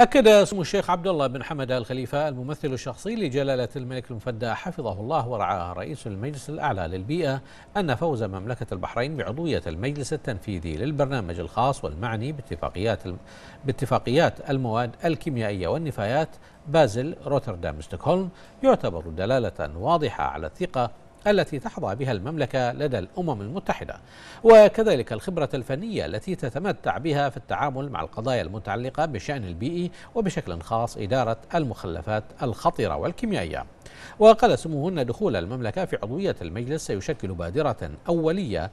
أكد سمو الشيخ عبد الله بن حمد آل خليفة الممثل الشخصي لجلالة الملك المفدى حفظه الله ورعاه رئيس المجلس الأعلى للبيئة أن فوز مملكة البحرين بعضوية المجلس التنفيذي للبرنامج الخاص والمعني باتفاقيات باتفاقيات المواد الكيميائية والنفايات بازل روتردام ستوكهولم يعتبر دلالة واضحة على الثقة التي تحظى بها المملكة لدى الأمم المتحدة وكذلك الخبرة الفنية التي تتمتع بها في التعامل مع القضايا المتعلقة بالشأن البيئي وبشكل خاص إدارة المخلفات الخطيرة والكيميائية وقال سموهن دخول المملكة في عضوية المجلس سيشكل بادرة أولية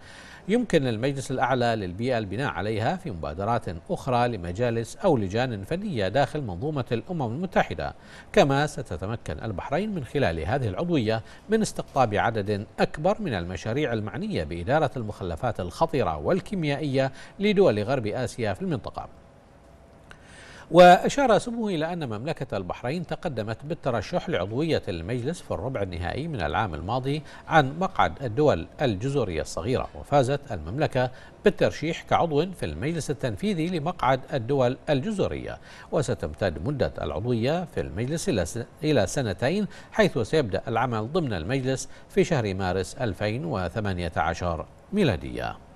يمكن للمجلس الأعلى للبيئة البناء عليها في مبادرات أخرى لمجالس أو لجان فنية داخل منظومة الأمم المتحدة كما ستتمكن البحرين من خلال هذه العضوية من استقطاب عدد أكبر من المشاريع المعنية بإدارة المخلفات الخطيرة والكيميائية لدول غرب آسيا في المنطقة وأشار سمو إلى أن مملكة البحرين تقدمت بالترشح لعضوية المجلس في الربع النهائي من العام الماضي عن مقعد الدول الجزرية الصغيرة وفازت المملكة بالترشيح كعضو في المجلس التنفيذي لمقعد الدول الجزرية وستمتد مدة العضوية في المجلس إلى سنتين حيث سيبدأ العمل ضمن المجلس في شهر مارس 2018 ميلادية